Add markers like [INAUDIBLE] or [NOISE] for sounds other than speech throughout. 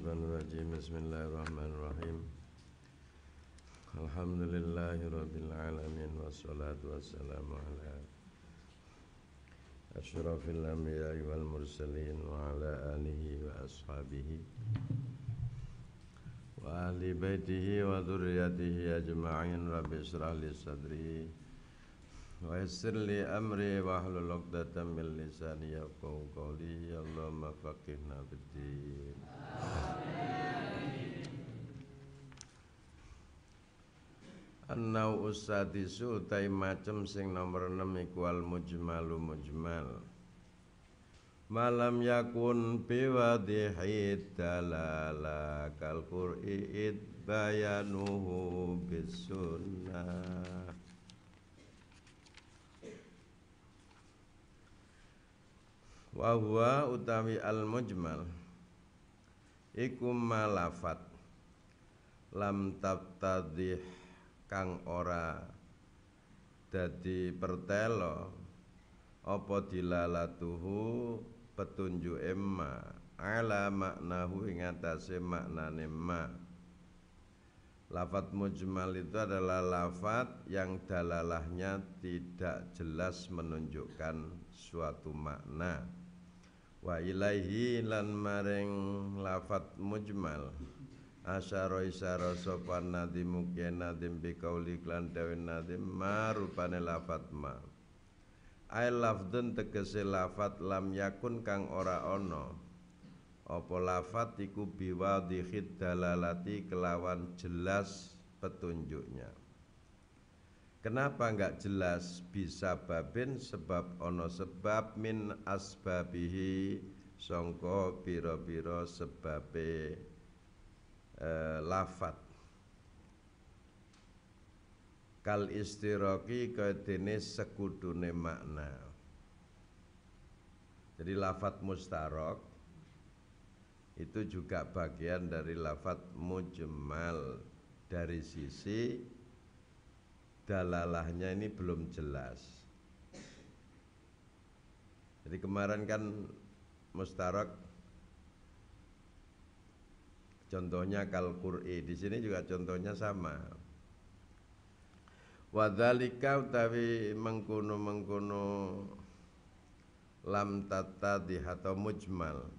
الشيطان الرجيم بسم الله الرحمن الرحيم الحمد لله رب العالمين والصلاة والسلام على أشرف الأنبياء والمرسلين وعلى آله وأصحابه وآل بيته وذريته أجمعين رب اشرح لي صدري ويسر لي أمري واحلل عقدة من لساني يفقهوا قولي اللهم فقهنا في الدين Anau usadisu utai macem sing nomor enam iku al mujmalu mujmal Malam yakun biwadihi dalala kalkur iid bayanuhu bisunnah Wahuwa utawi al mujmal iku malafat lam tabtadih kang ora dadi pertelo apa dilalatuhu petunjuk emma ala maknahu ing atase maknane ma Lafat mujmal itu adalah lafat yang dalalahnya tidak jelas menunjukkan suatu makna Wa ilaihi lan maring lafat mujmal asyara isyara sopan nadi kien nadim bikauli klan dawin nadim ma rupane lafat ma ay lafdun tegesi lafat lam yakun kang ora ono apa lafat iku dikhid dalalati kelawan jelas petunjuknya Kenapa enggak jelas bisa babin sebab ono sebab min asbabihi songko biro-biro sebabe eh, lafat kal istiroki kedene sekudune makna jadi lafat mustarok itu juga bagian dari lafat mujmal dari sisi dalalahnya ini belum jelas jadi kemarin kan mustarok Contohnya kalqur'i di sini juga contohnya sama. Wadhalika utawi mengkono-mengkono lam tatadih atau mujmal.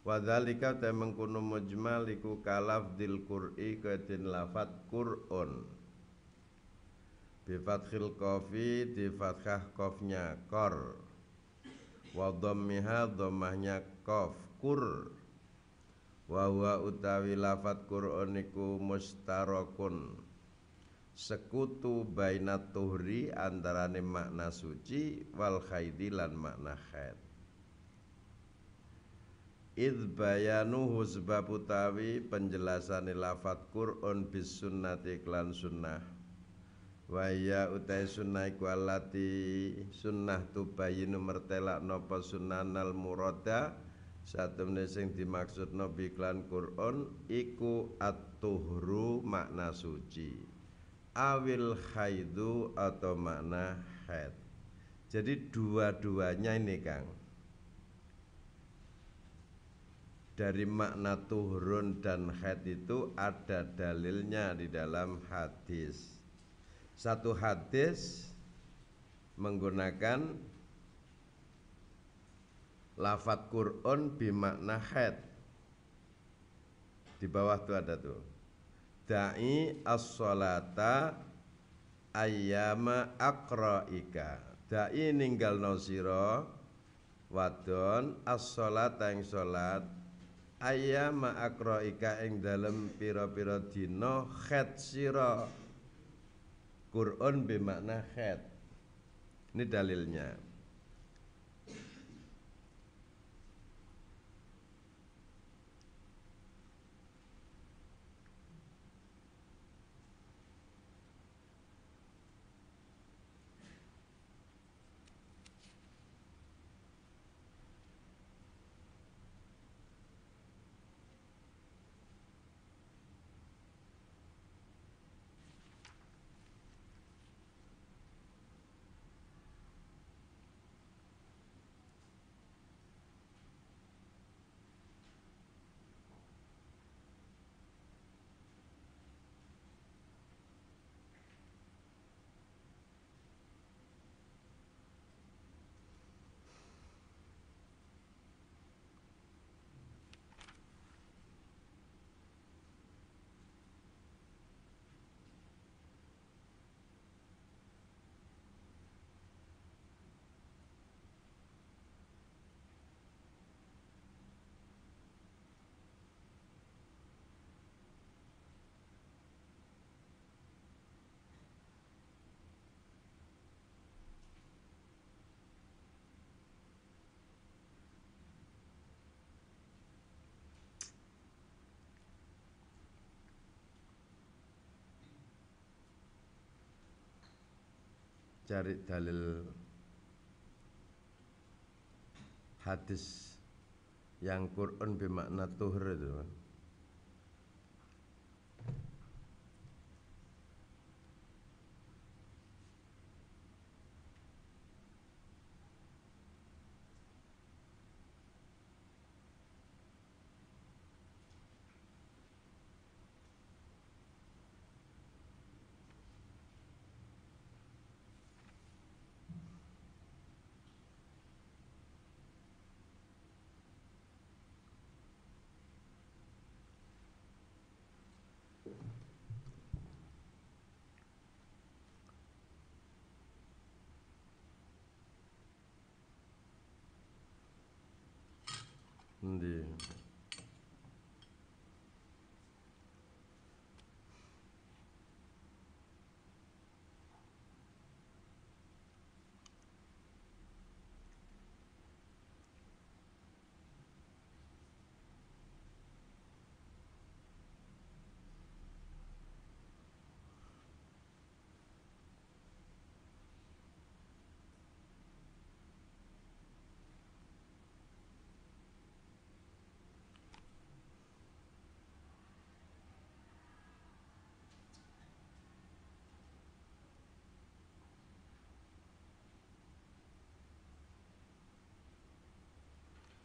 Wadhalika utawi mengkono mujmal iku kalaf dil qur'i kedin lafat qur'un. Bi fathil qafi di fathah qafnya kor. Wa dhammiha dhammahnya qaf qur' wa huwa utawi lafat Qur'an iku mustarakun sekutu baina tuhri antarane makna suci wal khaydi lan makna khaid Id bayanu husbab utawi penjelasane lafat Qur'an bis sunnati klan sunnah ya utai sunnah iku alati sunnah tubayinu mertelak nopo sunnanal murada satu sing dimaksud nabi klan Quran iku at-tuhru makna suci awil haidu atau makna haid jadi dua-duanya ini Kang dari makna turun dan haid itu ada dalilnya di dalam hadis satu hadis menggunakan lafat Qur'an bimakna had di bawah tuh ada tuh da'i as-salata ayyama akraika da'i ninggal sira wadon as-salata yang sholat ayyama akraika yang dalam piro-piro dino khed siro Qur'an bimakna khed ini dalilnya cari dalil hadis yang Quran bermakna tuhur itu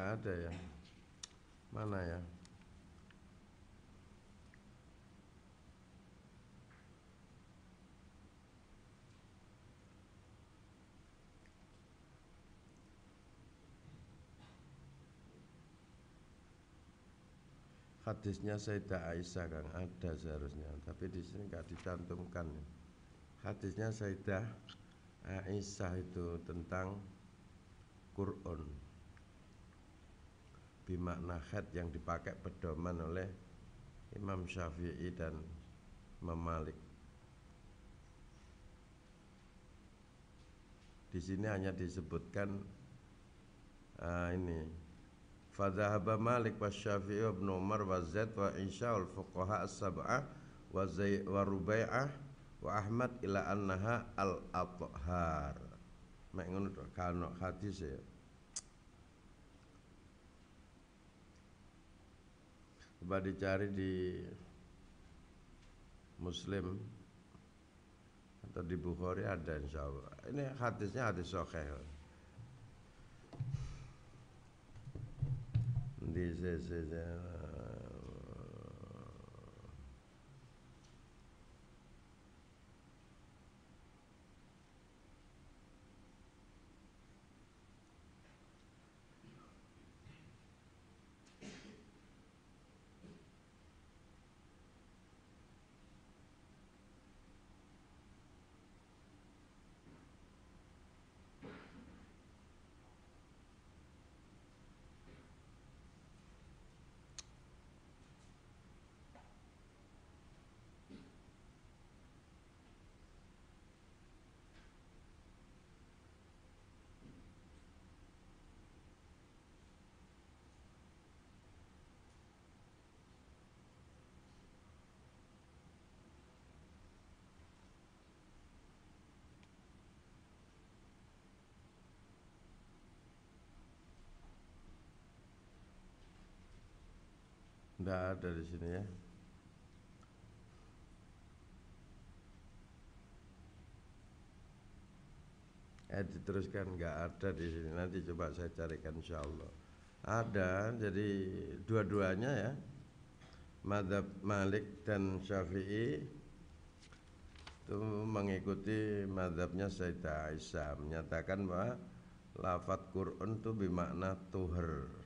nggak ada ya mana ya hadisnya Sayyidah Aisyah kan ada seharusnya tapi di sini nggak dicantumkan ya. hadisnya Sayyidah Aisyah itu tentang Quran bimakna had yang dipakai pedoman oleh Imam Syafi'i dan Imam Malik. Di sini hanya disebutkan uh, ini Fadzahaba Malik wa Syafi'i wa Ibn Umar wa Zaid wa Isya wal fuqaha as-sab'ah wa Zaid wa Rubai'ah wa Ahmad ila annaha al-athhar. Mek ngono kano hadis ya. coba dicari di Muslim atau di Bukhari ada insya Allah ini hadisnya hadis sokeh di sisi tidak ada di sini ya. Eh diteruskan nggak ada di sini. Nanti coba saya carikan insya Allah. Ada, jadi dua-duanya ya. Madhab Malik dan Syafi'i itu mengikuti madhabnya Sayyidah Aisyah menyatakan bahwa lafat Quran itu bermakna tuher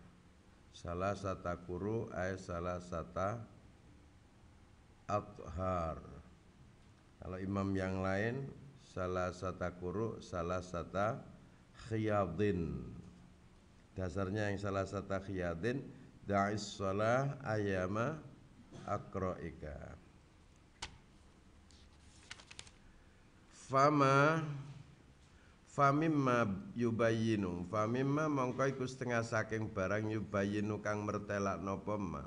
salah sata kuru ay salah sata athar kalau imam yang lain salah sata kuru salah sata khiyadin dasarnya yang salah sata khiyadin da'is salah ayama akroika fama famimma yubayinu famimma mongko iku setengah saking barang yubayinu kang mertelak nopo ma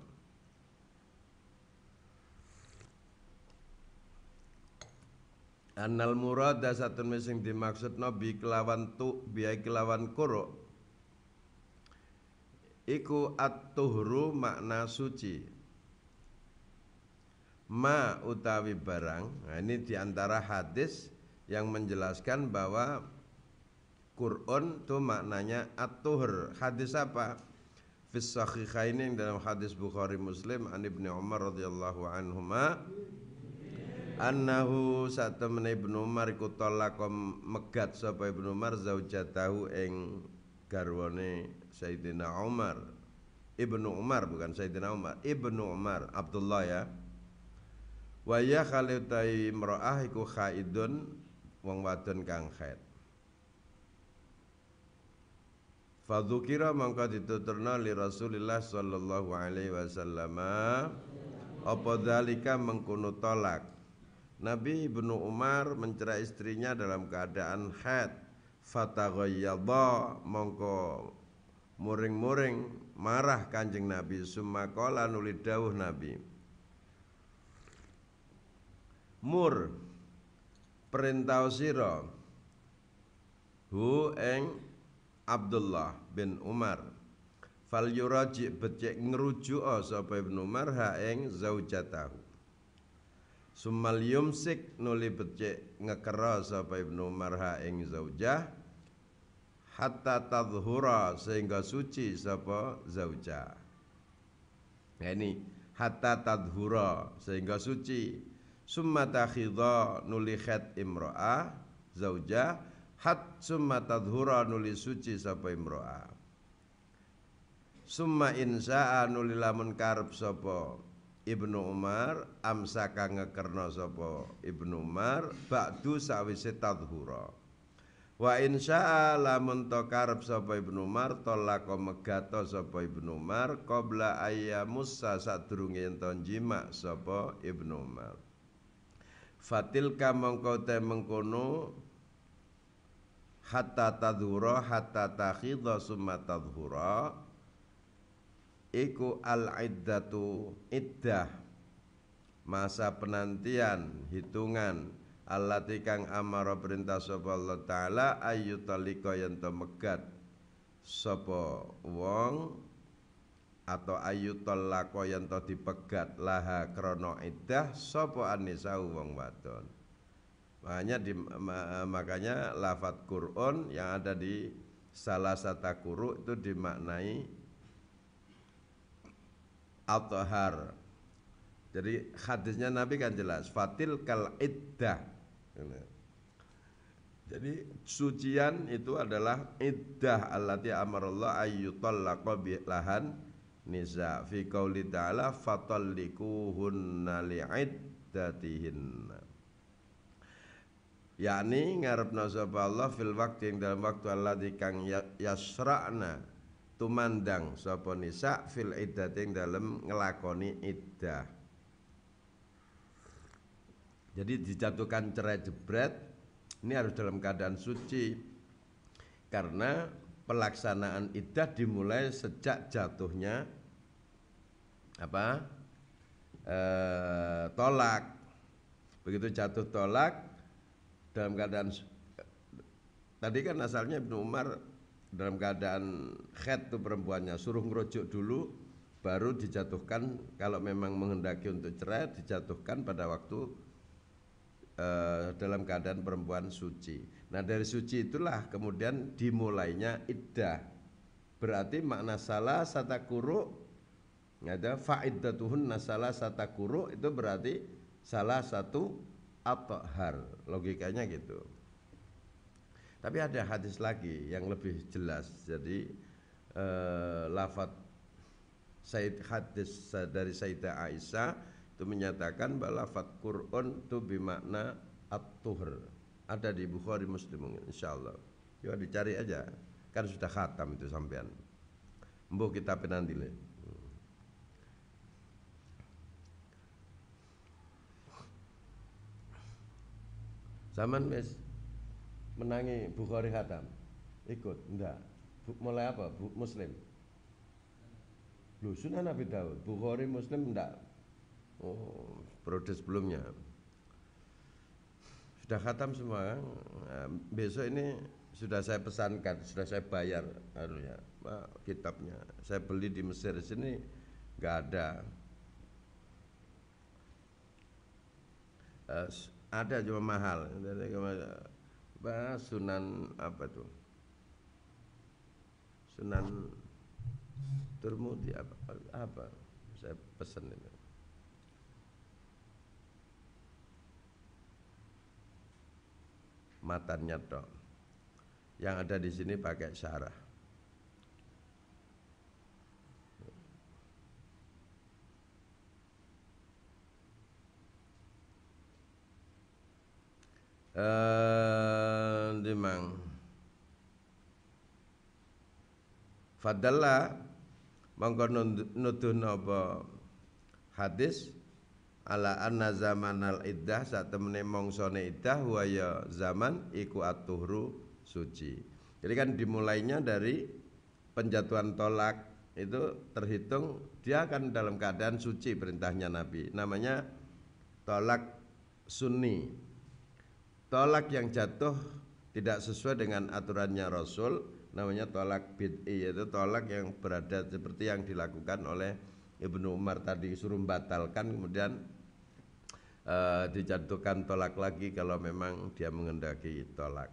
Anal murad satun mesing dimaksud nabi kelawan tu biay kelawan kuro Iku at-tuhru makna suci Ma utawi barang nah, Ini diantara hadis yang menjelaskan bahwa Qur'an itu maknanya at-tuhur. Hadis apa? Fis sahihain dalam hadis Bukhari Muslim an Ibnu Umar radhiyallahu anhuma annahu satemene Ibnu Umar iku talakom megat sapa Ibnu Umar zaujatahu ing garwane Sayyidina Umar. Ibnu Umar bukan Sayyidina Umar, Ibnu Umar Abdullah ya. Wa ya khalitai imraah iku khaidun wong wadon kang khaid. Fadukira mangka dituturna li Rasulillah sallallahu alaihi wasallam apa dalika mengkono tolak. Nabi Ibnu Umar mencerai istrinya dalam keadaan haid. Fataghayyadha mongko muring-muring marah Kanjeng Nabi sumakola nuli dawuh Nabi. Mur perintah sira hu eng Abdullah bin Umar fal yuraji becek ngrujuk sapa Ibnu Umar haeng zaujatahu Sumal yumsik nuli becek ngekera sapa Ibnu Umar haeng zaujah hatta tadhura sehingga suci sapa zaujah Nah ini hatta tadhura sehingga suci summa takhidha nuli khed imra'ah zaujah hat summa tadhura nuli suci sapa imro'a summa insa'a nuli lamun karep sapa Ibnu Umar amsaka ngekerna sapa Ibnu Umar ba'du sawise tadhura wa insya'a lamun to karep sapa Ibnu Umar tolako megato sapa Ibnu Umar qabla Musa sadurunge ento jima sapa Ibnu Umar Fatilka mongko te mengkono hatta tadhura hatta takhidha summa tadhura iku al iddatu iddah masa penantian hitungan allati kang amara perintah sapa Allah taala ayu talika yen to megat sapa wong atau ayu talaka yen to dipegat laha krana iddah sapa anisa wong wadon Makanya di, makanya lafat Quran yang ada di salah satu kuru itu dimaknai atohar. Jadi hadisnya Nabi kan jelas fatil kal iddah. Jadi sucian itu adalah iddah allati amarallah ayyutallaqa lahan nisa fi qauli ta'ala fatallikuhunna li'iddatihinna yakni ngarep sapa Allah fil waktu yang dalam waktu Allah di kang ya- yasra'na tumandang sapa nisa fil iddah yang dalam ngelakoni iddah jadi dijatuhkan cerai jebret ini harus dalam keadaan suci karena pelaksanaan iddah dimulai sejak jatuhnya apa e, tolak begitu jatuh tolak dalam keadaan tadi kan asalnya Ibnu Umar dalam keadaan khed tuh perempuannya suruh ngerujuk dulu baru dijatuhkan kalau memang menghendaki untuk cerai dijatuhkan pada waktu uh, dalam keadaan perempuan suci. Nah dari suci itulah kemudian dimulainya iddah. Berarti makna salah sata kuru ada ya fa'iddatuhun nasalah kuru itu berarti salah satu at-tahar. Logikanya gitu. Tapi ada hadis lagi yang lebih jelas. Jadi eh, lafat Said hadis dari Sayyidah Aisyah itu menyatakan bahwa lafat Quran itu bermakna at-tuhur. Ada di Bukhari Muslim insya insyaallah. Yuk dicari aja. Kan sudah khatam itu sampean. Mbok kita penandile. Zaman mes menangi Bukhari Hatam ikut enggak mulai apa Bu, Muslim lu sunnah Nabi Daud Bukhari Muslim enggak oh periode sebelumnya sudah khatam semua kan? Nah, besok ini sudah saya pesankan sudah saya bayar harusnya kitabnya saya beli di Mesir sini gak ada uh, ada cuma mahal bah, sunan apa tuh sunan Turmudi apa apa saya pesan ini matanya dok yang ada di sini pakai syarah demang dimang fadalla mongko nuduh apa hadis ala anna zamanal iddah saat temene mongsone iddah waya zaman iku atuhru suci jadi kan dimulainya dari penjatuhan tolak itu terhitung dia akan dalam keadaan suci perintahnya Nabi namanya tolak sunni tolak yang jatuh tidak sesuai dengan aturannya Rasul namanya tolak bid'i yaitu tolak yang berada seperti yang dilakukan oleh Ibnu Umar tadi suruh membatalkan kemudian e, dijatuhkan tolak lagi kalau memang dia mengendaki tolak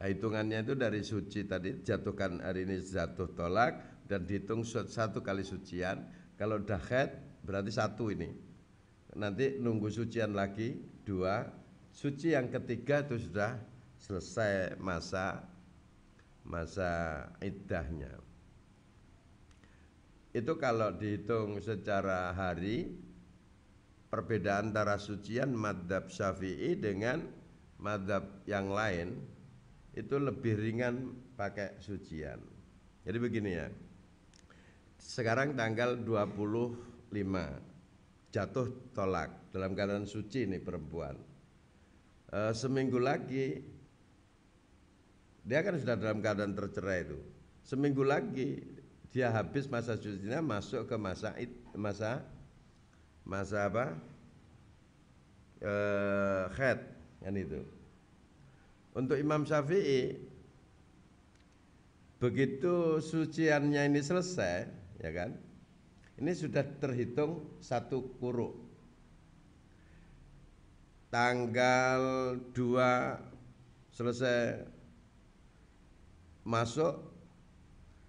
nah, hitungannya itu dari suci tadi jatuhkan hari ini jatuh tolak dan dihitung satu kali sucian kalau dahet berarti satu ini nanti nunggu sucian lagi dua Suci yang ketiga itu sudah selesai masa masa iddahnya. Itu kalau dihitung secara hari perbedaan antara sucian madhab syafi'i dengan madhab yang lain itu lebih ringan pakai sucian. Jadi begini ya. Sekarang tanggal 25 jatuh tolak dalam keadaan suci ini perempuan e, seminggu lagi dia kan sudah dalam keadaan tercerai itu. Seminggu lagi dia habis masa cucinya masuk ke masa it, masa masa apa? e, eh, head kan itu. Untuk Imam Syafi'i begitu suciannya ini selesai, ya kan? Ini sudah terhitung satu kuruk tanggal 2 selesai masuk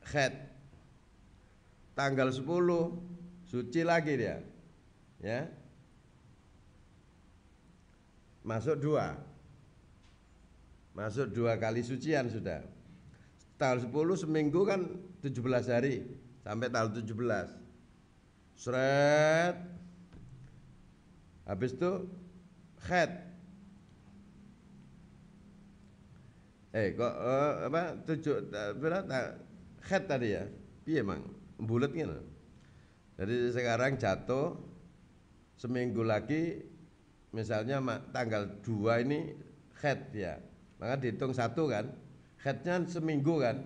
head tanggal 10 suci lagi dia ya masuk dua masuk dua kali sucian sudah tanggal 10 seminggu kan 17 hari sampai tanggal 17 seret habis itu khat eh kok uh, apa tujuh eh, berapa tak khat tadi ya pi emang bulat gitu jadi sekarang jatuh seminggu lagi misalnya tanggal dua ini khat ya maka dihitung satu kan khatnya seminggu kan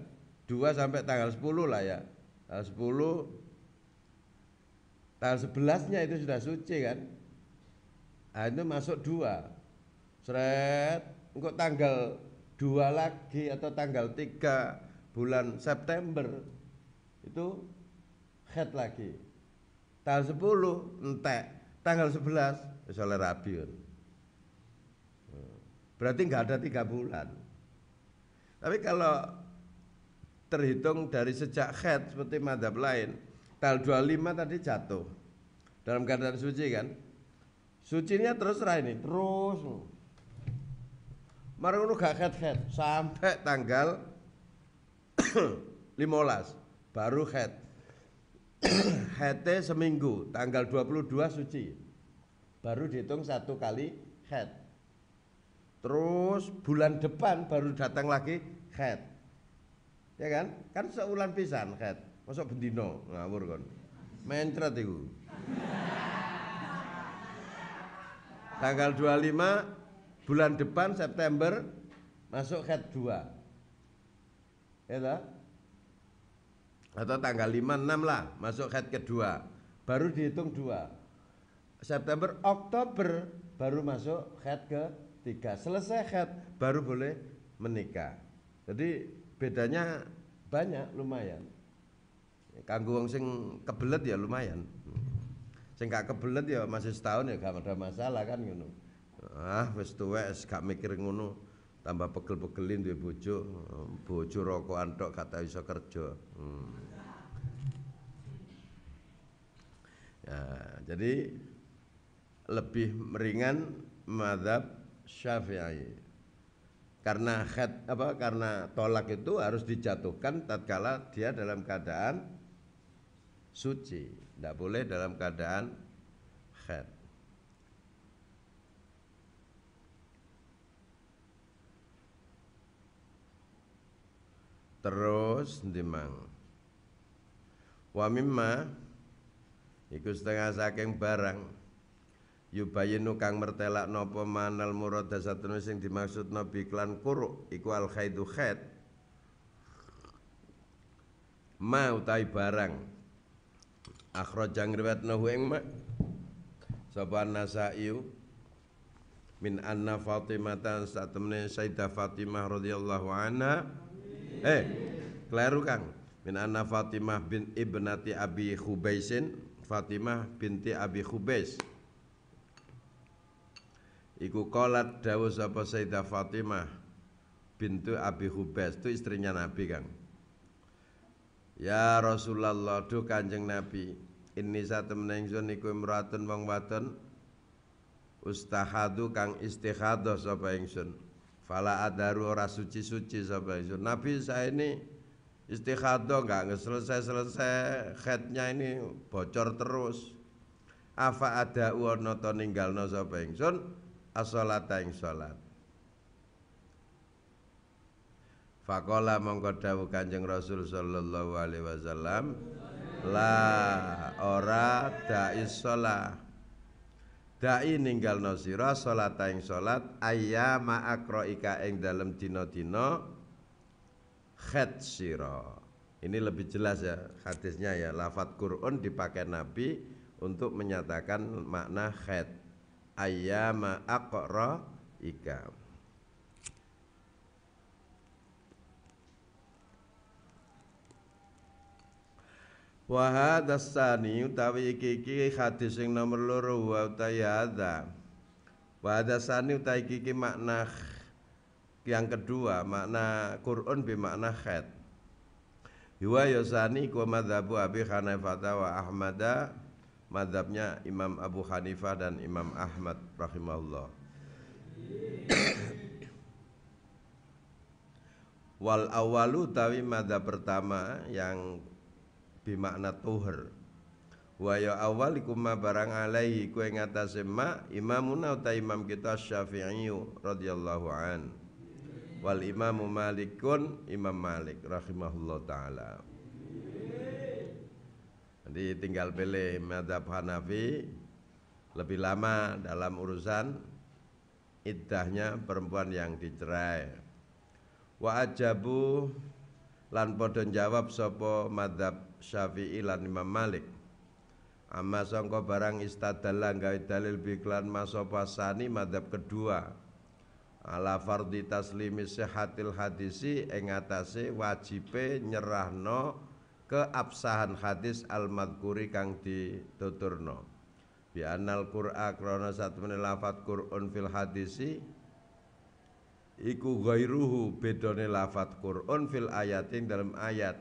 dua sampai tanggal sepuluh lah ya tanggal sepuluh, tanggal sebelasnya itu sudah suci kan nah, itu masuk dua seret engkau tanggal dua lagi atau tanggal tiga bulan September itu head lagi tanggal sepuluh entek tanggal sebelas soalnya rabiun berarti nggak ada tiga bulan tapi kalau terhitung dari sejak head seperti madhab lain tanggal 25 tadi jatuh dalam keadaan suci kan Sucinya terus rai ini, terus. Mari ngono gak head head sampai tanggal 15 [COUGHS] baru head Hete [COUGHS] seminggu, tanggal 22 suci. Baru dihitung satu kali head Terus bulan depan baru datang lagi head Ya kan? Kan seulan pisan head Masuk bendino ngawur kon. Mencret itu. Tanggal 25 bulan depan September masuk head 2. Ya Atau tanggal 5 6 lah masuk head kedua. Baru dihitung 2. September Oktober baru masuk head ke ketiga. Selesai head baru boleh menikah. Jadi bedanya banyak lumayan. Kanggo wong sing kebelet ya lumayan sing gak kebelet ya masih setahun ya gak ada masalah kan ngono ah wis tuwek gak mikir ngono tambah pegel-pegelin duwe bojo bojo rokokan tok gak iso kerja hmm. ya, jadi lebih meringan madhab syafi'i karena khed, apa karena tolak itu harus dijatuhkan tatkala dia dalam keadaan suci tidak boleh dalam keadaan khair Terus dimang Wa mimma Iku setengah saking barang yubayinu kang mertelak nopo manal murad satune sing dimaksud nabi klan kuruk iku al khaidu khed ma utai barang riwayat nahu ing mak sapa Nasai min anna Fatimah satemene Sayyidah Fatimah radhiyallahu anha eh keliru Kang min anna Fatimah bin ibnati Abi Khubaisin Fatimah binti Abi Khubais Iku kolat Dawu sapa Sayyidah Fatimah bintu Abi Khubais itu istrinya Nabi Kang Ya Rasulullah, do kanjeng Nabi ini satu menengsun iku imratun wong wadon Ustahadu kang istihadah sapa ingsun Fala adaru ora suci-suci sapa ingsun Nabi saya ini istihadah nggak ngeselesai selesai Khetnya ini bocor terus Afa ada uono to no sapa ingsun asolat salata ing sholat Fakola mongko Kanjeng Rasul sallallahu alaihi wasallam la ora dai sholat dai ninggal sira sholat ta'ing sholat ayyama akroika ing dalem dino dino khed sira ini lebih jelas ya hadisnya ya lafat Quran dipakai Nabi untuk menyatakan makna khat ayyama akroika Wa hadza tsani utawi iki iki hadis sing nomor loro wa utawi hadza. Wa hadza tsani utawi iki iki makna yang kedua, makna Qur'an bi makna khat. Huwa yasani ku madhabu Abi Hanifah wa Ahmada madhabnya Imam Abu Hanifah dan Imam Ahmad rahimahullah. Wal awalu tawi madhab pertama yang bimakna tuhur wa ya awalikum ma barang alaihi ku ing atase ma imamuna uta imam kita Syafi'i radhiyallahu an wal imamu malikun imam malik rahimahullah taala jadi tinggal pilih madhab Hanafi lebih lama dalam urusan iddahnya perempuan yang dicerai wa ajabu lan padha jawab sapa madzhab Syafi'i lan Imam Malik amma sangka barang istadalla gawe dalil biklan masapa sani madzhab kedua ala fardhi taslimi sihatil hadisi ing atase wajibe nyerahno keabsahan hadis al-madhkuri kang dituturno bi annal qur'a krana satmene lafat qur'un fil hadisi iku ghairuhu bedone lafat Quran fil ayatin dalam ayat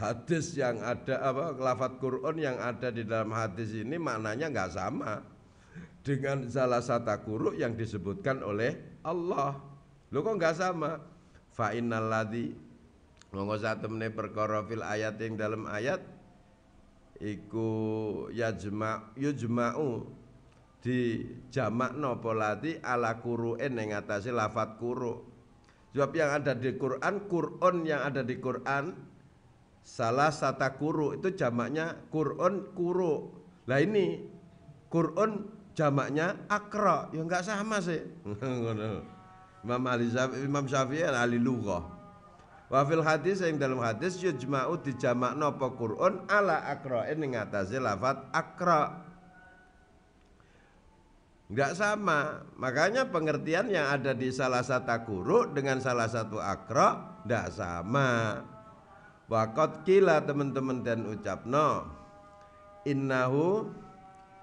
hadis yang ada apa lafat Quran yang ada di dalam hadis ini maknanya nggak sama dengan salah satu kuruk yang disebutkan oleh Allah lo kok nggak sama fa innal ladzi monggo satemene perkara fil ayat yang dalam ayat iku yajma yujma'u di jamak nopo lati ala kuru'in yang ngatasi lafat kuru sebab yang ada di Quran Quran yang ada di Quran salah sata kuru itu jamaknya Quran kuru lah ini Quran jamaknya akra ya enggak sama sih [LAUGHS] Imam Ali Syafi'i Imam Syafi'i ahli lughah Wafil hadis yang dalam hadis yujma'u jamak nopo Quran ala akra ini ngatasi lafat akra Enggak sama. Makanya pengertian yang ada di salah satu guru dengan salah satu akro enggak sama. Wakot kila teman-teman dan ucap no innahu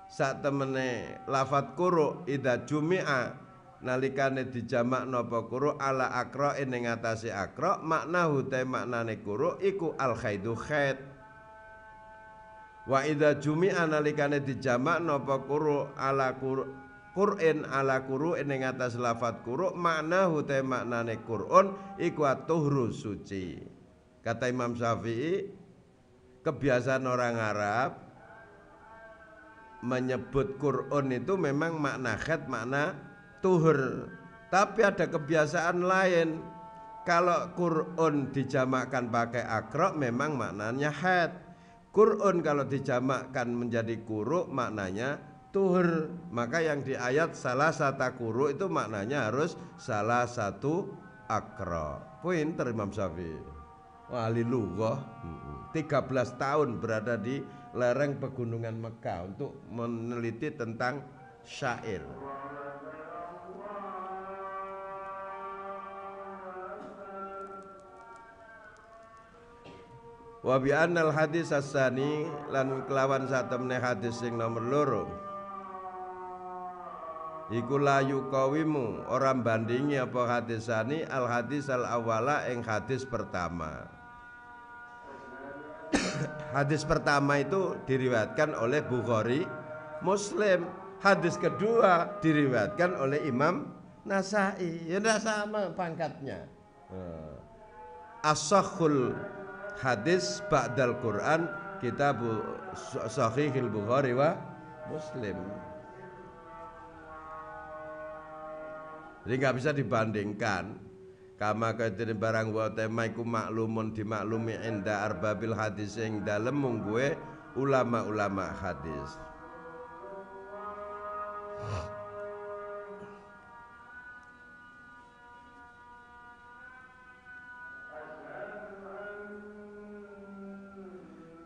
saat temene lafat kuru ida jumi'a nalikane dijamak nopo kuru ala akro ini ngatasi akro makna hutai maknane kuru iku al khaydu khayt wa ida jumi'a nalikane dijamak nopo kuru ala kuru Qur'an ala kuru ning atas lafat kuru makna hute maknane Qur'an iku atuhru suci. Kata Imam Syafi'i kebiasaan orang Arab menyebut Qur'an itu memang makna khed, makna tuhur. Tapi ada kebiasaan lain kalau Qur'an dijamakkan pakai akrok memang maknanya had. Qur'an kalau dijamakkan menjadi kuruk maknanya tuhur maka yang di ayat salah satu kuru itu maknanya harus salah satu akro Poin terima safi wali tiga 13 tahun berada di lereng pegunungan Mekah untuk meneliti tentang syair Wabi bi annal hadis asani lan kelawan satemne hadis sing nomor loro iku layu kawimu Orang bandingi apa hadisani al hadis al awala yang hadis pertama [COUGHS] hadis pertama itu diriwatkan oleh Bukhari Muslim hadis kedua diriwatkan oleh Imam Nasai ya tidak sama pangkatnya asahul hadis ba'dal Quran kitab sahihil Bukhari wa Muslim Jadi nggak bisa dibandingkan. Kama kadene barang wa temai iku maklumun dimaklumi enda arbabil hadis yang dalam mung ulama-ulama hadis.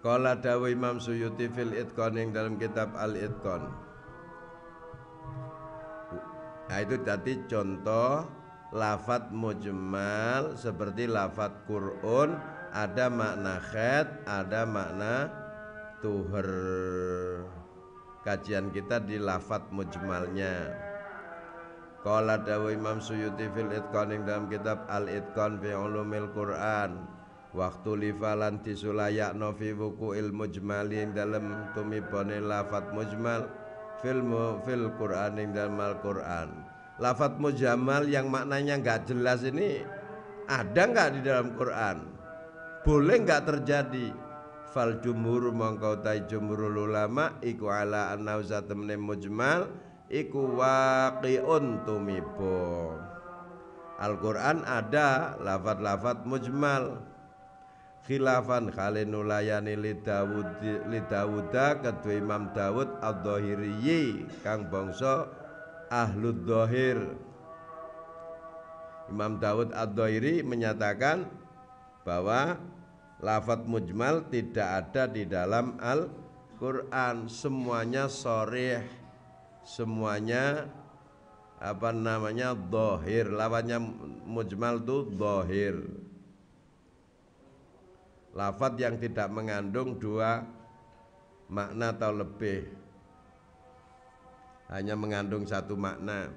Kala dawu Imam Suyuti fil Itqan yang dalam kitab Al Itqan. Nah, itu tadi contoh lafat mujmal seperti lafat Qur'un ada makna khat, ada makna tuher Kajian kita di lafat mujmalnya. Qala dawu Imam Suyuti fil Itqan dalam kitab Al Itqan fi Ulumil Quran. Waktu lifalan disulayak novi wuku ilmu jemali yang dalam tumibone lafat mujmal filmu fil Quran yang dalam Al Quran lafat mujamal yang maknanya nggak jelas ini ada nggak di dalam Quran? Boleh nggak terjadi? Fal jumhur mongkau tai jumhurul ulama iku ala anau zatemne mujmal iku waqi'un tumibo. Al-Quran ada lafat-lafat mujmal khilafan khalinulayani lidawud lidawuda kedua Imam Dawud ad dohiriyi kang Bongso ahlud dohir Imam Dawud Ad-Dohiri menyatakan bahwa lafat mujmal tidak ada di dalam Al-Quran semuanya sorih semuanya apa namanya dohir lawannya mujmal itu dohir lafat yang tidak mengandung dua makna atau lebih hanya mengandung satu makna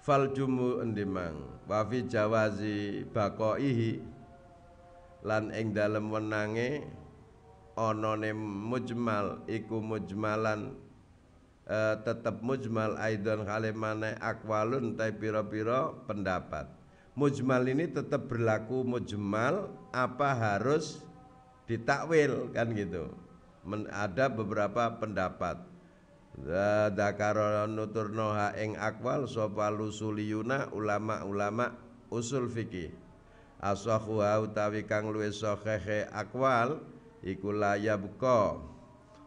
fal jumu endimang wafi fi jawazi baqaihi lan ing dalem wenange onone mujmal iku mujmalan Uh, e, tetap mujmal aidon kalimane akwalun tai piro-piro pendapat mujmal ini tetap berlaku mujmal apa harus ditakwil kan gitu men, ada beberapa pendapat Dakaron nuturnoha ing akwal sopalusuliyuna ulama-ulama usul fikih Asokhu utawi kang luwe sokhehe akwal iku layabqa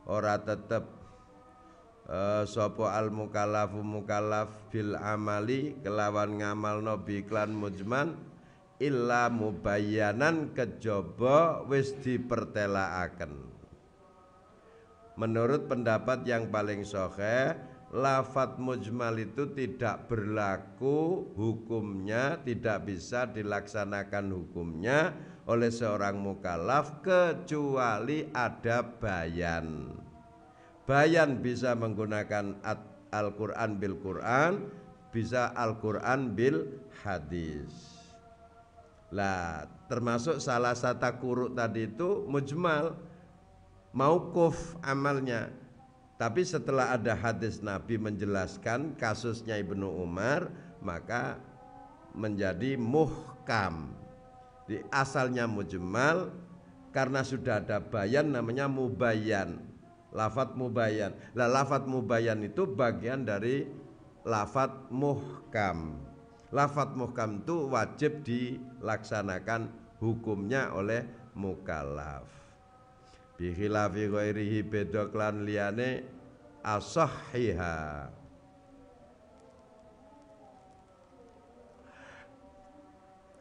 ora tetep uh, e, Sopo al mukalafu mukalaf bil amali kelawan Ngamal Nobi iklan mujman illa mubayanan kejobo wis dipertelaaken Menurut pendapat yang paling soheh Lafat mujmal itu tidak berlaku hukumnya Tidak bisa dilaksanakan hukumnya oleh seorang mukalaf Kecuali ada bayan Bayan bisa menggunakan Al-Quran bil-Quran Bisa Al-Quran bil-Hadis Lah termasuk salah satu kuruk tadi itu mujmal maukuf amalnya tapi setelah ada hadis Nabi menjelaskan kasusnya Ibnu Umar maka menjadi muhkam di asalnya mujmal karena sudah ada bayan namanya mubayan lafat mubayan lah lafat mubayan itu bagian dari lafat muhkam lafat muhkam itu wajib dilaksanakan hukumnya oleh mukallaf bihilafi khilafi ghairihi beda klan liyane asahhiha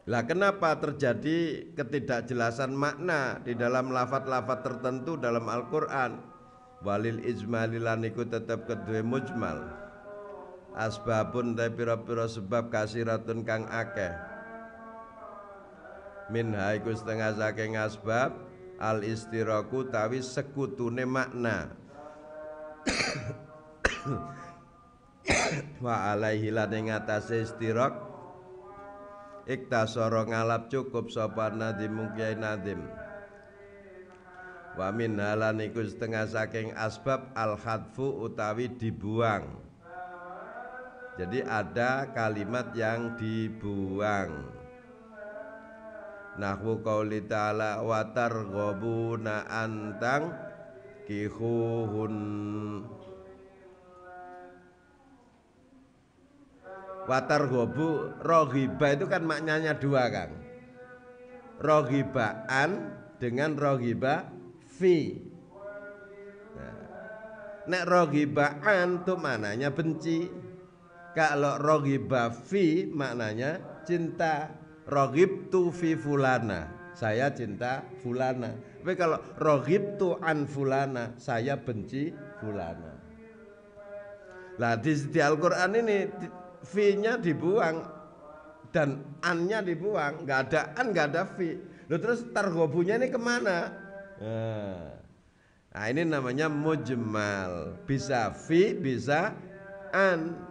Lah kenapa terjadi ketidakjelasan makna di dalam lafat-lafat tertentu dalam Al-Qur'an? Walil ijmalilan iku tetep kedue mujmal. Asbabun ta pira-pira sebab kasiratun kang akeh. Minha iku setengah saking asbab al istiraku tawi sekutune makna wa alaihi lan ing atase istirak iktasara ngalap cukup sapa nadim kiai nadim wa min halan iku setengah saking asbab al hadfu utawi dibuang jadi ada kalimat yang dibuang nahwu qauli ta'ala wa targhabuna antang kihuhun watar gobu rohiba itu kan maknanya dua kang rohibaan dengan rohiba fi nah, nek rohibaan tuh maknanya benci kalau rohiba fi maknanya cinta tu fi fulana saya cinta fulana tapi kalau tu an fulana saya benci fulana lah di, di Al-Quran ini fi-nya dibuang dan an-nya dibuang nggak ada an nggak ada fi Lalu terus targobunya ini kemana nah, nah ini namanya mujmal bisa fi bisa an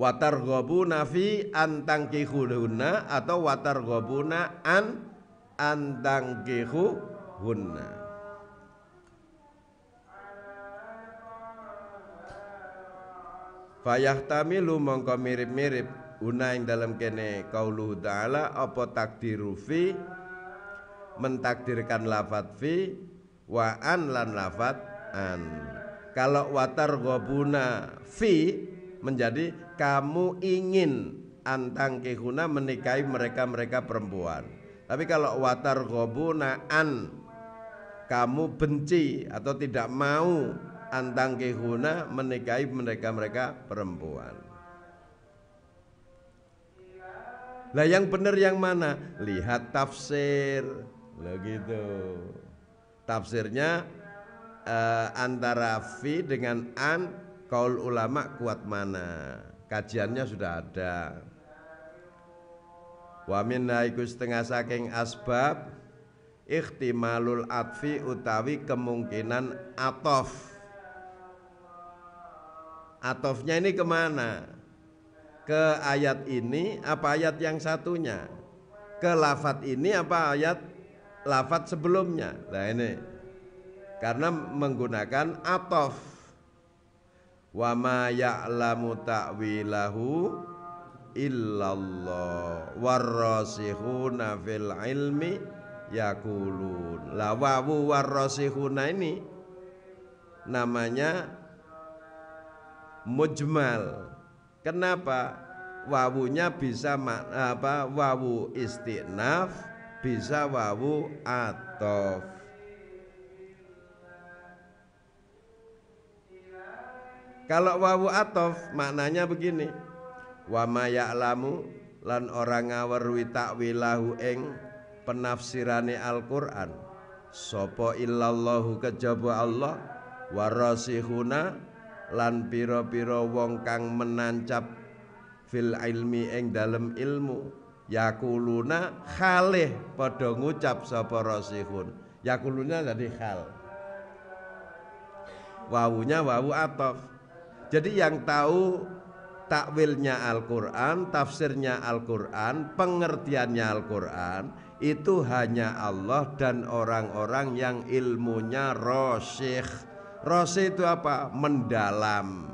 watar gobuna fi antang kihuluna atau watar gobuna an antang kihuluna. lu mongko mirip-mirip Una yang dalam kene kauluhu ta'ala Apa takdiru fi Mentakdirkan lafat fi Wa'an lan lafat an Kalau watar gobuna fi Menjadi kamu ingin antang kehuna menikahi mereka-mereka perempuan. Tapi kalau watar gobuna an kamu benci atau tidak mau antang kehuna menikahi mereka-mereka perempuan. Lah yang benar yang mana? Lihat tafsir. Lo gitu. Tafsirnya eh, antara fi dengan an kaul ulama kuat mana? kajiannya sudah ada wa minna iku setengah saking asbab ikhtimalul atfi utawi kemungkinan atof atofnya ini kemana ke ayat ini apa ayat yang satunya ke lafat ini apa ayat lafat sebelumnya nah ini karena menggunakan atof wa ma ya'lamu ta'wilahu illallah warasikhuna fil ilmi yakulun la wawu warasikhuna ini namanya mujmal kenapa wawunya bisa apa wawu istinaf bisa wawu atof Kalau wawu atof maknanya begini. Wa lamu lan orang ngawerwi takwilahu ing penafsirane Al-Qur'an. Sopo illallahu kejaba Allah warasihuna lan piro-piro wong kang menancap fil ilmi ing dalam ilmu yakuluna khalih padha ngucap sapa rasihun yakuluna jadi khal wawunya wawu atof jadi yang tahu takwilnya Al-Qur'an, tafsirnya Al-Qur'an, pengertiannya Al-Qur'an itu hanya Allah dan orang-orang yang ilmunya rosyikh Rosyikh itu apa? Mendalam.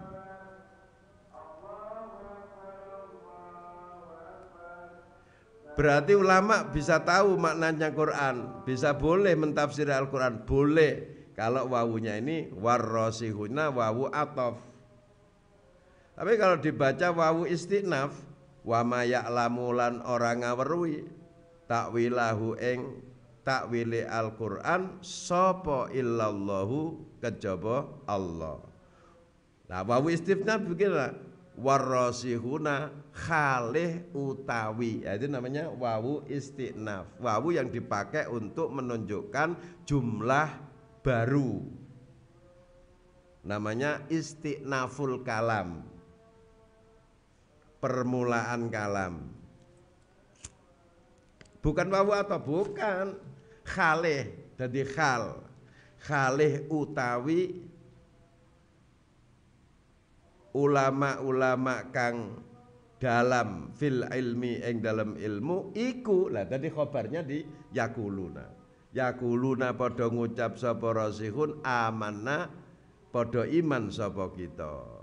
Berarti ulama bisa tahu maknanya Quran, bisa boleh mentafsir Al-Quran, boleh kalau wawunya ini warrosihuna wawu atof tapi kalau dibaca wawu istinaf wa ma lan ora ngaweruhi takwilahu ing takwile Al-Qur'an sapa illallahu kejaba Allah. Nah wawu istinaf begini warasihuna khalih utawi ya, itu namanya wawu istinaf wawu yang dipakai untuk menunjukkan jumlah baru namanya istinaful kalam permulaan kalam bukan wawu atau bukan khalih jadi khal khalih utawi ulama-ulama kang dalam fil ilmi eng dalam ilmu iku lah tadi khobarnya di yakuluna yakuluna podo ngucap sopo rasihun amanah podo iman sopo kita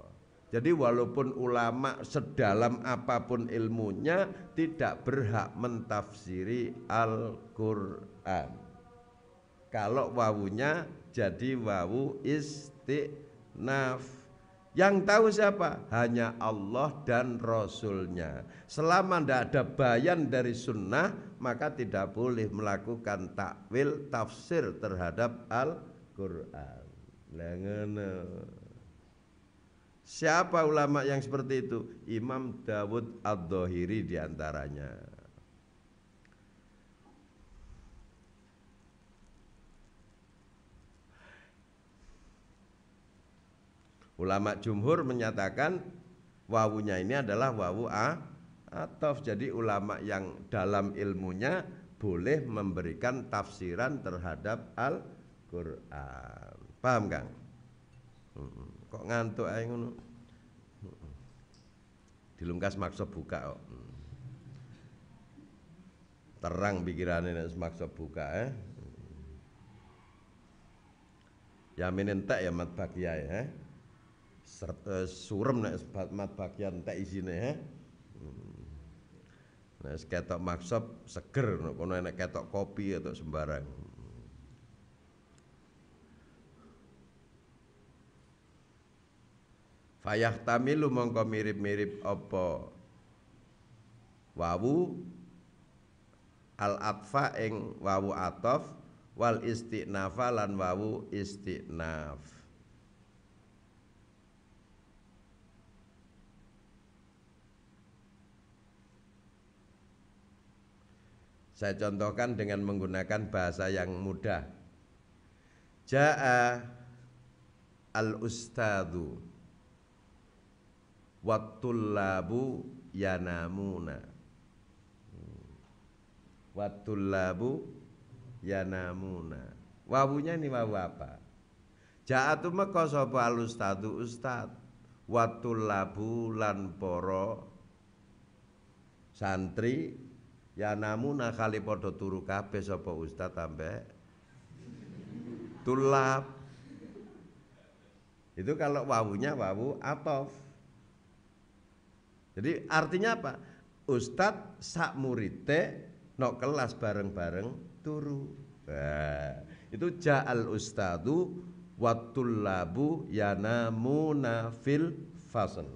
jadi walaupun ulama sedalam apapun ilmunya tidak berhak mentafsiri Al-Qur'an. Kalau wawunya jadi wawu istinaf. Yang tahu siapa? Hanya Allah dan Rasulnya. Selama tidak ada bayan dari sunnah, maka tidak boleh melakukan takwil tafsir terhadap Al-Quran. Nah, Siapa ulama yang seperti itu? Imam Dawud Ad-Dohiri diantaranya. Ulama jumhur menyatakan wawunya ini adalah wawu a atau jadi ulama yang dalam ilmunya boleh memberikan tafsiran terhadap Al-Qur'an. Paham, Hmm, Kok ngantuk ae ngunuh? dilungkas maksud buka kok. Hmm. Terang pikirannya nek maksa buka eh. Hmm. Ya tak ya mat bakia ya. Eh. Ser, eh, surem nek mat bakia entek isine ya. Eh. Nah, ketok maksud seger pokoknya kono ketok kopi atau ya sembarang. Tamilu mongko mirip-mirip apa wawu al atfa ing wawu atof wal istiqnafa lan wawu istiqnaf Saya contohkan dengan menggunakan bahasa yang mudah. Ja'a al ustadu labu yanamuna labu yanamuna Wawunya ini wawu apa? Ja'atu meko sapa alustadu ustad labu, lan poro santri yanamuna kali padha turu kabeh sapa ustad ambek tulab itu kalau wawunya wawu atof jadi artinya apa? Ustad sak murite no kelas bareng-bareng turu. Nah, itu ja'al ustadu watullabu yanamuna fil fasl.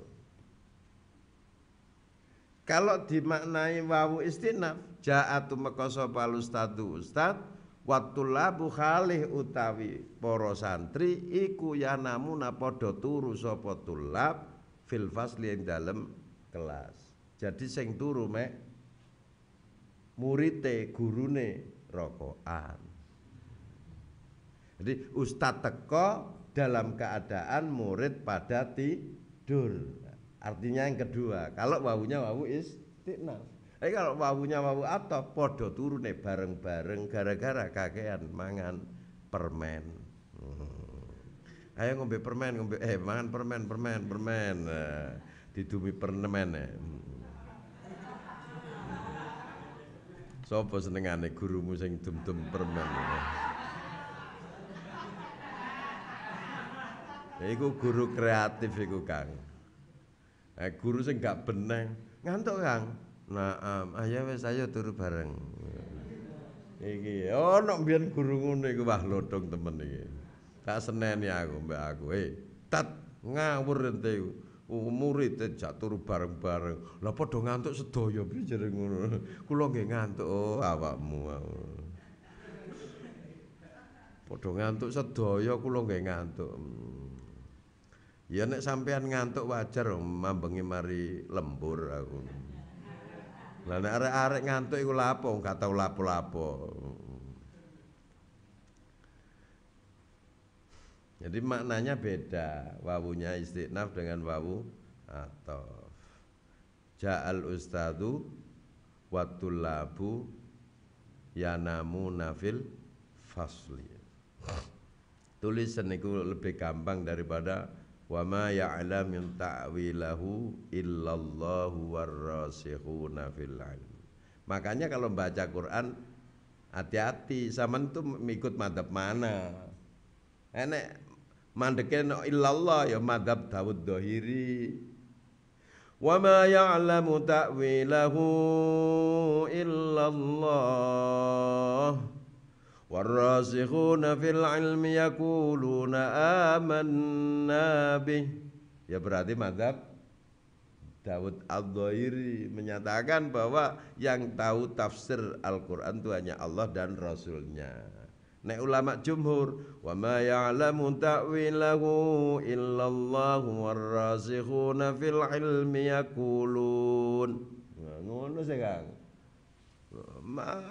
Kalau dimaknai wawu istinaf, ja'atu mekoso pal ustadu ustad watullabu khalih utawi poro santri iku yana padha turu sapa tulab fil fasli yang dalem kelas. Jadi sing turu mek murite gurune rokokan. Jadi ustad teko dalam keadaan murid pada tidur. Artinya yang kedua, kalau wawunya wawu istiqnaf. Eh kalau wawunya wawu atau podo turune bareng-bareng gara-gara kakean mangan permen. Hmm. Ayo ngombe permen, ngombe eh mangan permen, permen, permen. Nah didumi permen ya. Sopo senengane gurumu sing dum-dum permen. Ya. Iku guru kreatif iku Kang. Eh guru sing gak beneng, ngantuk Kang. Nah, um, ayo wis ayo turu bareng. Iki ono oh, mbiyen guru ngono iku wah lodong temen iki. Tak seneni aku mbak aku. Eh, tat ngawur ente iku. umurite jatur bareng-bareng. Lah padha ngantuk sedaya pijer ngono. Kula nggih ngantuk oh, awakmu. Padha ngantuk sedaya kula nggih ngantuk. Hmm. Ya nek sampean ngantuk wajar oh, mambengi mari lembur aku. Lah nek arek-arek ngantuk iku lapo, gak tahu lapo-lapo. Jadi maknanya beda wawunya istiqnaf dengan wawu atof. Ja'al ustadu watulabu yanamu nafil fasli. Tulisan itu lebih gampang daripada wa ma min ta'wilahu illallahu warrasikhuna fil ilm. Makanya kalau baca Quran hati-hati sama itu ikut madhab mana. Enak mandeke illallah ya madhab Dawud Dohiri wa ma ya'lamu ta'wilahu illallah والراسخون في العلم يقولون آمنا به ya berarti madhab Dawud Al-Dhahiri menyatakan bahwa yang tahu tafsir Al-Quran itu hanya Allah dan Rasulnya. Nek ulama jumhur wa ma ya'lamu ta'wilahu illallahu warrazikhuna fil ilmi yaqulun. Nah, ngono sih Kang.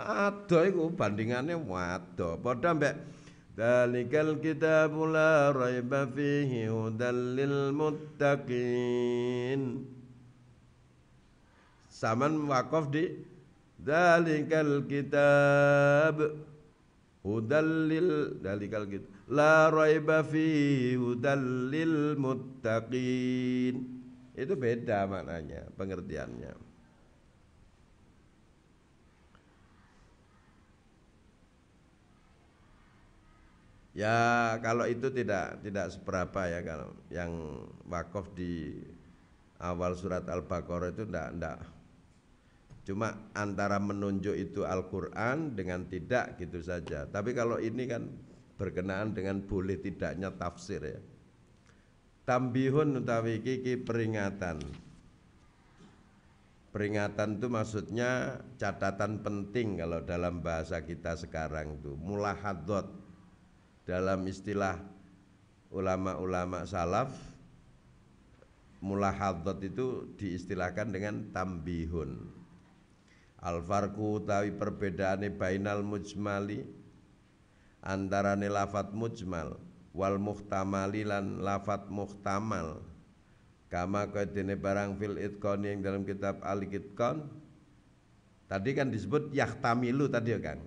Ado iku bandingane wado. Padha mbek Dalikal kitabu la raiba fihi hudal lil muttaqin. Saman wakaf di Dalikal kitab hudallil dalikal gitu la raiba fi hudallil muttaqin itu beda maknanya pengertiannya Ya kalau itu tidak tidak seberapa ya kalau yang wakaf di awal surat Al-Baqarah itu tidak tidak Cuma antara menunjuk itu Al-Quran dengan tidak gitu saja. Tapi kalau ini kan berkenaan dengan boleh tidaknya tafsir ya. Tambihun utawi kiki peringatan. Peringatan itu maksudnya catatan penting kalau dalam bahasa kita sekarang itu mulahadot dalam istilah ulama-ulama salaf mulahadot itu diistilahkan dengan tambihun Alfarku utawi perbedaane bainal mujmali antarane lafat mujmal wal muhtamali lan lafat muhtamal kama kedene barang fil itqon yang dalam kitab al itqon tadi kan disebut yahtamilu tadi ya kan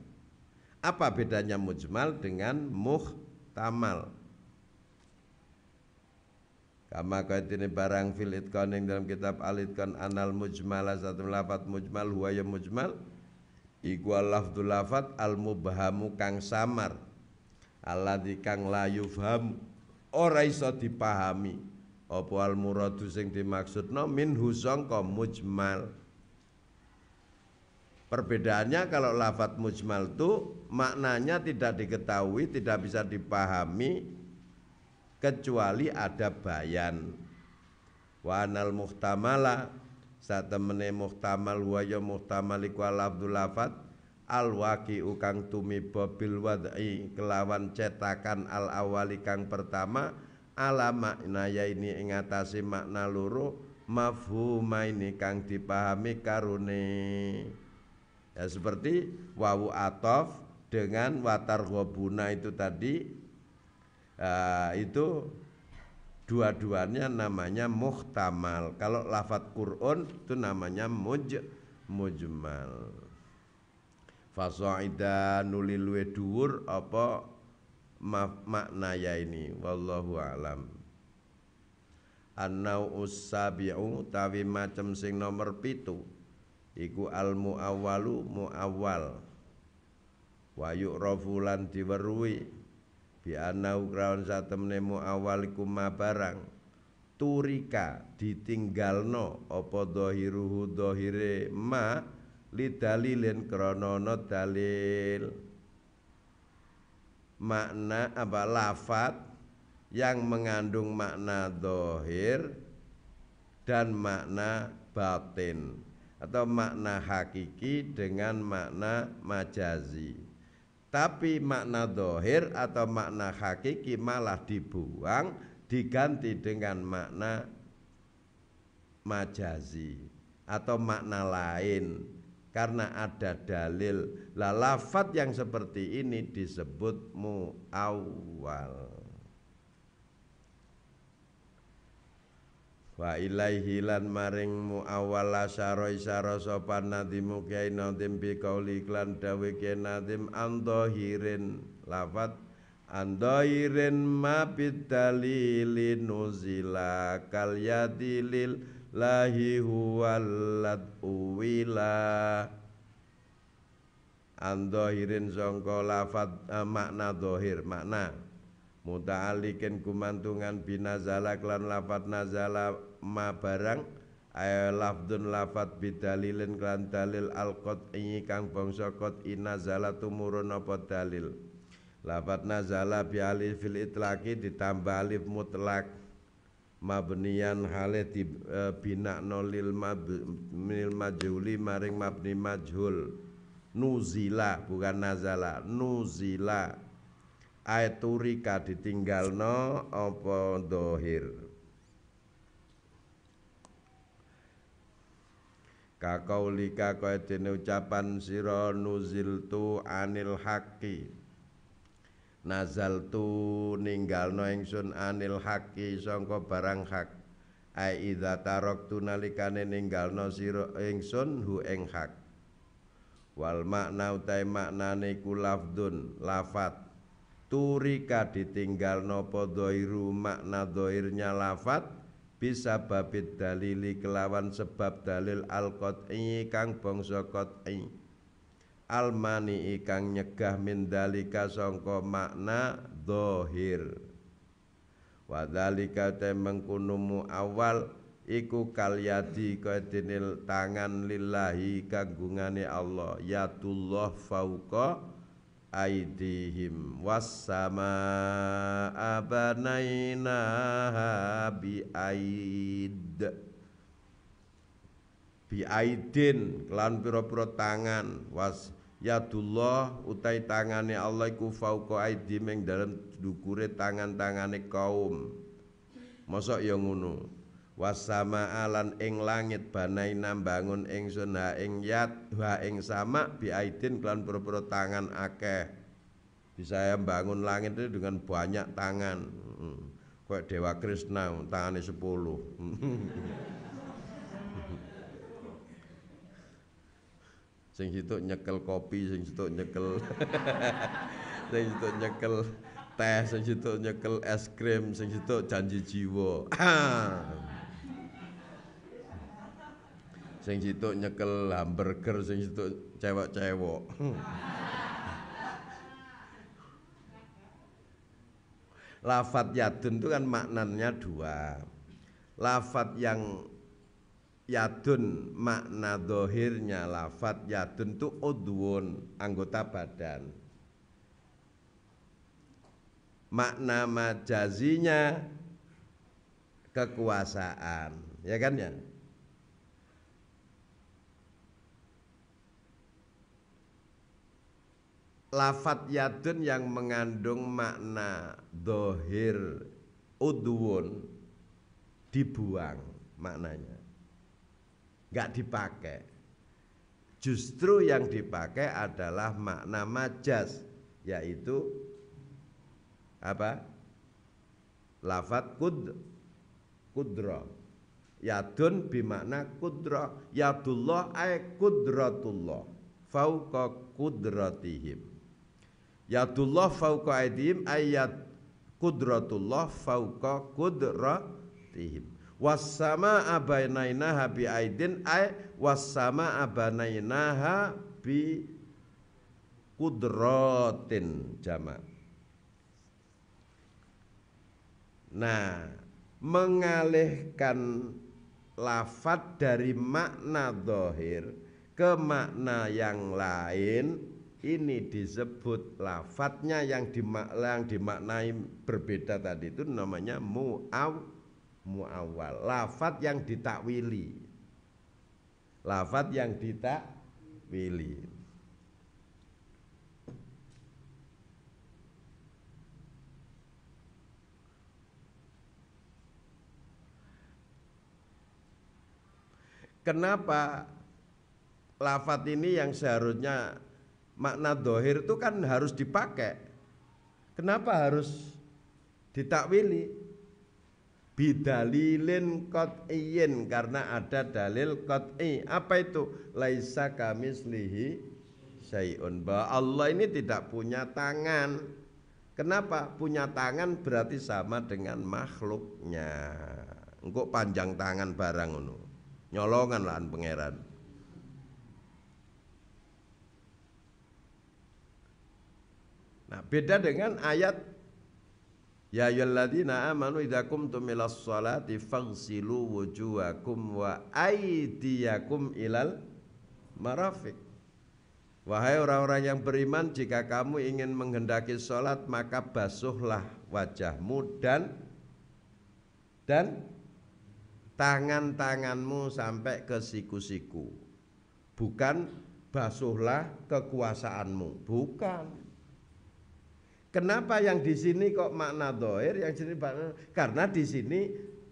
apa bedanya mujmal dengan muhtamal Kama kaitini barang fil itkan yang dalam kitab alitkan anal mujmal satu lafat mujmal huwa ya mujmal iku lafdul lafat al mubhamu kang samar alladzi kang layu faham ora iso dipahami apa al muradu sing no min husangka mujmal Perbedaannya kalau lafat mujmal itu maknanya tidak diketahui, tidak bisa dipahami, kecuali ada bayan wanal muhtamala saat temene muhtamal waya muhtamal iku al lafat al waqi ukang tumiba bil wad'i kelawan cetakan al awali kang pertama ala makna ini ing atase makna loro ini kang dipahami karune ya seperti wawu atof dengan watar gobuna itu tadi uh, itu dua-duanya namanya muhtamal. Kalau lafat Qur'an itu namanya muj mujmal. Fasoida nuli luwe dhuwur apa ma makna ya ini wallahu alam. Anau usabiu tawi macem sing nomor pitu iku al muawalu muawal wa rofulan diwerui bi anau ukrawan satemne awalikum ma barang turika ditinggalno apa dhahiruhu dhahire ma lidalilin krana ana dalil makna apa lafat yang mengandung makna dohir dan makna batin atau makna hakiki dengan makna majazi. Tapi makna dohir atau makna hakiki malah dibuang diganti dengan makna majazi atau makna lain karena ada dalil. Lah lafat yang seperti ini disebut muawwal. wa ilaihi lan maring muawwala syara isyara sapa nadimu kiai nadim bi kauli klan dawe kiai nadim andohirin lafat andohirin ma bidalili nuzila kal yadilil lahi huwalat uwila andohirin sangka lafat eh, makna dohir makna muta'alikin kumantungan binazala klan lafad nazala ma barang ay lafdun lafat bidalilin klan dalil alqot kang bangsa qot inazala tumurun apa dalil lafat nazala bi fil itlaqi ditambah alif mutlak mabniyan hale di e, bina nolil mabnil majhuli maring mabni majhul nuzila bukan nazala nuzila ayaturika ditinggalno apa dohir kakaulika kaya dene ucapan sira nuziltu anil haqi nazaltu ninggalno ingsun anil haqi sangka barang hak ai idza taraktu nalikane ninggalno sira ingsun hu ing hak wal makna utai maknane ku lafdun lafat turika ditinggal nopo dhoiru makna dhoirnya lafat bisa babit dalili kelawan sebab dalil al qat'i kang bangsa qat'i al mani kang nyegah min dalika sangka makna dhahir wa dalika mengkunumu awal iku kalyadi kadinil tangan lillahi kagungane Allah yatullah fauqa aidihim wassama abanainaha bi aid bi aidin kelan pira-pira tangan was yadullah utai tangane Allah iku fauqa aidi ming dalem dukure tangan-tangane kaum mosok ya ngono wasama alan ing langit banai nambangun ing sunha ing yat ha ing sama klan kelan pura tangan akeh bisa ya bangun langit itu dengan banyak tangan hmm. kayak Dewa Krishna tangannya sepuluh [LAUGHS] sing situ nyekel kopi sing situ nyekel [LAUGHS] sing situ nyekel teh sing situ nyekel es krim sing situ janji jiwa [CLEARS THROAT] sing situ nyekel hamburger sing situ cewek-cewek hmm. lafat yadun itu kan maknanya dua lafat yang yadun makna dohirnya lafat yadun itu udwun anggota badan makna majazinya kekuasaan ya kan ya lafat yadun yang mengandung makna dohir udwun dibuang maknanya nggak dipakai justru yang dipakai adalah makna majas yaitu apa lafat kud kudro yadun bimakna kudro yadullah ay kudratullah fauqa kudratihim Yadullah fauqa aidihim ayat kudratullah fauqa kudratihim. Wassama abainainaha bi aidin ay wassama abainainaha bi kudratin jamak. Nah, mengalihkan lafat dari makna dohir ke makna yang lain ini disebut lafadznya yang dimaknai berbeda tadi itu namanya muaw muawal lafadz yang ditakwili lafadz yang ditakwili Kenapa lafat ini yang seharusnya makna dohir itu kan harus dipakai. Kenapa harus ditakwili? Bidalilin kot'iyin karena ada dalil kot'i Apa itu? Laisa kamislihi syai'un. Bahwa Allah ini tidak punya tangan. Kenapa? Punya tangan berarti sama dengan makhluknya. Engkau panjang tangan barang Nyolongan lahan pangeran. Nah, beda dengan ayat Ya ayyuhalladzina amanu idza qumtum milas salati faghsilu wujuhakum wa aydiyakum ilal marafiq. Wahai orang-orang yang beriman, jika kamu ingin menghendaki sholat, maka basuhlah wajahmu dan dan tangan-tanganmu sampai ke siku-siku. Bukan basuhlah kekuasaanmu, bukan Kenapa yang di sini kok makna dohir, yang jadi sini makna karena di sini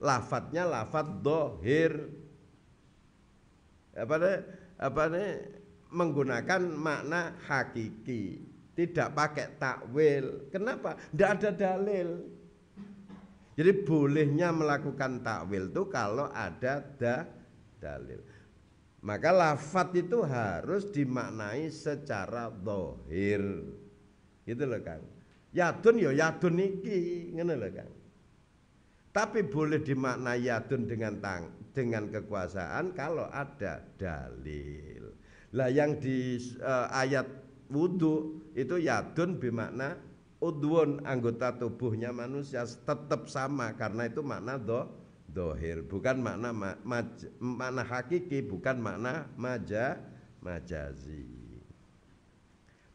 lafadznya lafadz dohir. Apa ne, apa ne, menggunakan makna hakiki, tidak pakai takwil. Kenapa? Tidak ada dalil. Jadi bolehnya melakukan takwil itu kalau ada da, dalil. Maka lafat itu harus dimaknai secara dohir. Gitu loh Kang. Yadun ya yadun iki, ngene lho Kang. Tapi boleh dimaknai yadun dengan tang, dengan kekuasaan kalau ada dalil. Lah yang di uh, ayat wudhu itu yadun bermakna udwun anggota tubuhnya manusia tetap sama karena itu makna do dohir bukan makna ma, maj, makna hakiki bukan makna maja majazi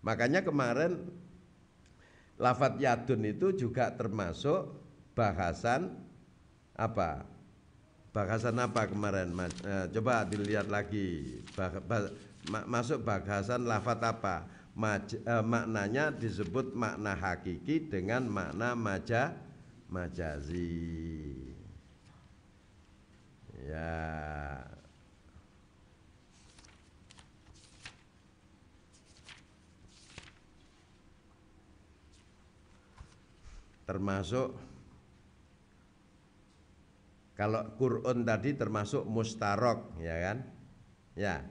makanya kemarin lafat yadun itu juga termasuk bahasan apa? Bahasan apa kemarin? Mas, eh, coba dilihat lagi. Bah, bah, ma, masuk bahasan lafat apa? Maj, eh, maknanya disebut makna hakiki dengan makna maja majazi. Ya. termasuk kalau Qur'an tadi termasuk mustarok ya kan ya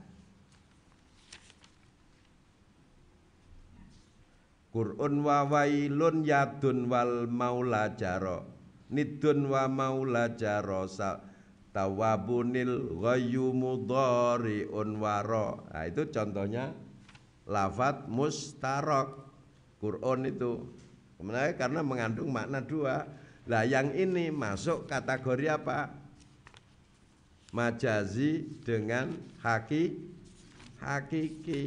Qur'un wa wailun yadun wal maula jaro Nidun wa maula jaro Tawabunil ghayu mudhari'un waro Nah itu contohnya Lafat mustarok Qur'un itu Menarik karena mengandung makna dua. Lah yang ini masuk kategori apa? Majazi dengan haki hakiki.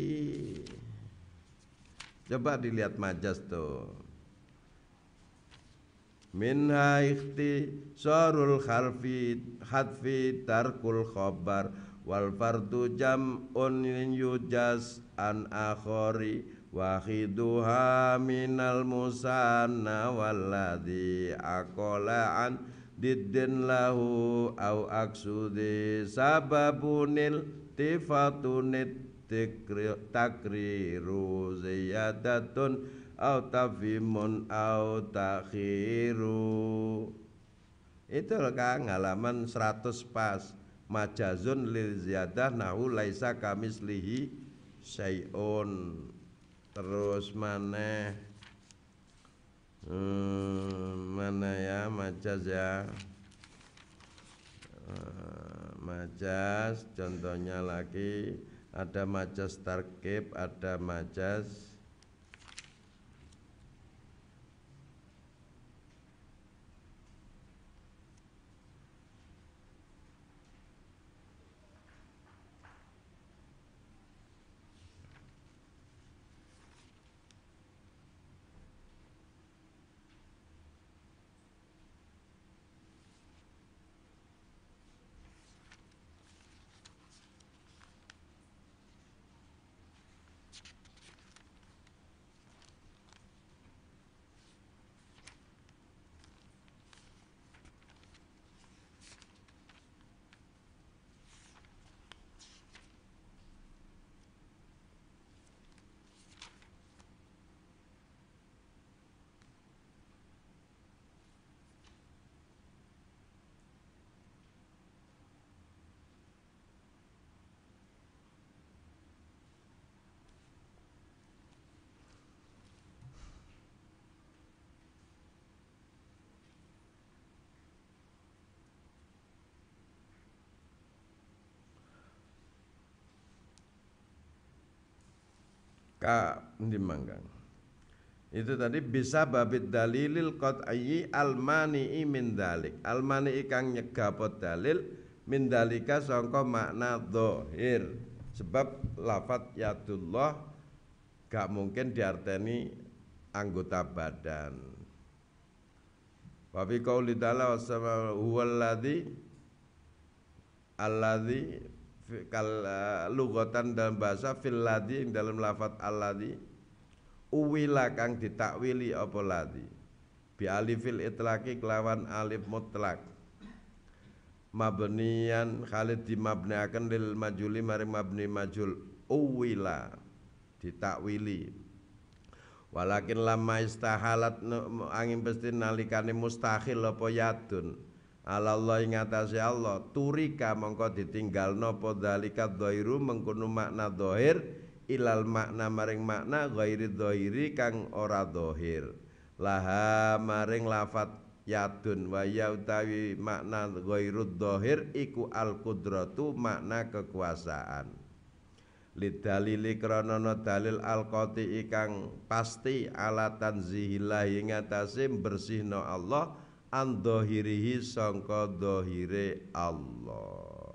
Coba dilihat majaz tuh. Minha ikhti sorul khalfi hadfi tarkul khobar wal fardu jam'un yujaz an akhori Wahiduha minal musanna walladhi akola'an diddin lahu au aksudi sababunil tifatunit takriru ziyadatun au tafimun au takhiru itu kan halaman 100 pas majazun lil ziyadah nahu laisa kamislihi syai'un terus mana hmm, eh, mana ya majas ya eh, majas contohnya lagi ada majas tarkib ada majas ka dimanggang itu tadi bisa babit dalilil kot ayi almani min dalik almani kang nyegapot dalil min dalika songko makna dohir sebab lafat yadullah gak mungkin diarteni anggota badan Wafi kau lidala wasama wassalamu kal eh, lugatan dalam bahasa fil ladhi ing dalam lafat alladhi uwila kang ditakwili apa ladhi bi alifil itlaqi kelawan alif mutlak mabniyan Khalid dimabniaken lil majuli maring mabni majul uwila ditakwili walakin lama istahalat angin pasti nalikane mustahil apa yadun Allah ing atase Allah turika mongko ditinggal napa dzalika dhairu mengkono makna dhahir ilal makna maring makna ghairi dhairi kang ora dhahir laha maring lafat yadun wa ya utawi makna ghairud dhahir iku al qudratu makna kekuasaan lidalili kronono dalil al qati ikang pasti ala tanzihillah ingatasi bersihno Allah Allah dohirihi songko dohire Allah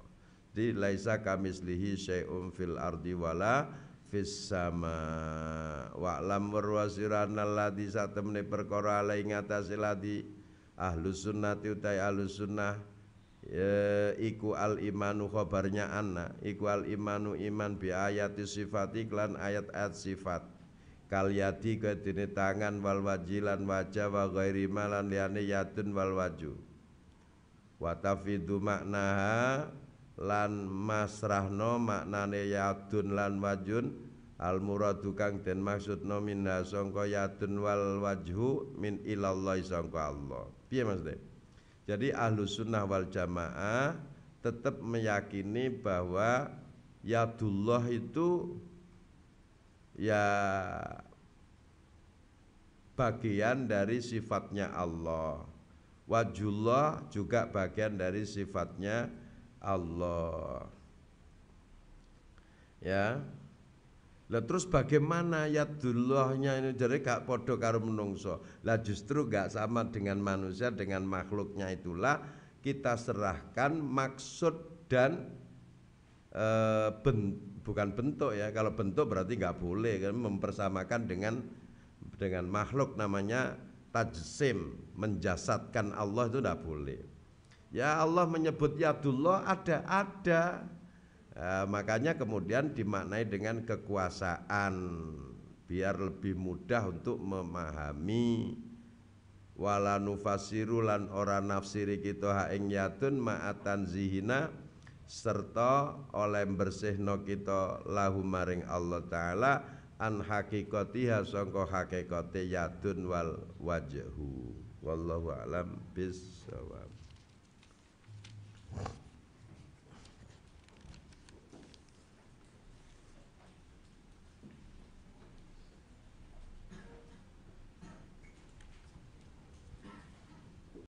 Di laisa kamislihi syai'um fil ardi wala fis sama Wa'lam warwasirana ladi satemne perkara alai ngatasi ladi Ahlu sunnati utai ahlu sunnah e, Iku al imanu khobarnya anna Iku al imanu iman bi ayati sifati klan ayat-ayat sifat kalyati kedene tangan wal wajilan wajah wa ghairi malan liyane yatun wal waju wa tafidu maknaha lan masrahno maknane yatun lan wajun al muradu kang den maksudno minha sangka yatun wal wajhu min ilallahi sangka Allah piye maksudnya jadi ahlu sunnah wal jamaah tetap meyakini bahwa yadullah itu ya bagian dari sifatnya Allah. Wajullah juga bagian dari sifatnya Allah. Ya. Lah terus bagaimana ya dullahnya ini jadi gak podo karo menungso. Lah justru gak sama dengan manusia dengan makhluknya itulah kita serahkan maksud dan e, bentuk bukan bentuk ya kalau bentuk berarti nggak boleh kan mempersamakan dengan dengan makhluk namanya tajsim menjasadkan Allah itu tidak boleh ya Allah menyebut ya Abdullah ada ada e, makanya kemudian dimaknai dengan kekuasaan biar lebih mudah untuk memahami wala nufasiru lan ora nafsiri kita ha ing yatun ma'atan zihina serta oleh bersihno kita lahu maring Allah taala an hakikatiha sangka hakikate yadun wal wajhu wallahu alam bisawab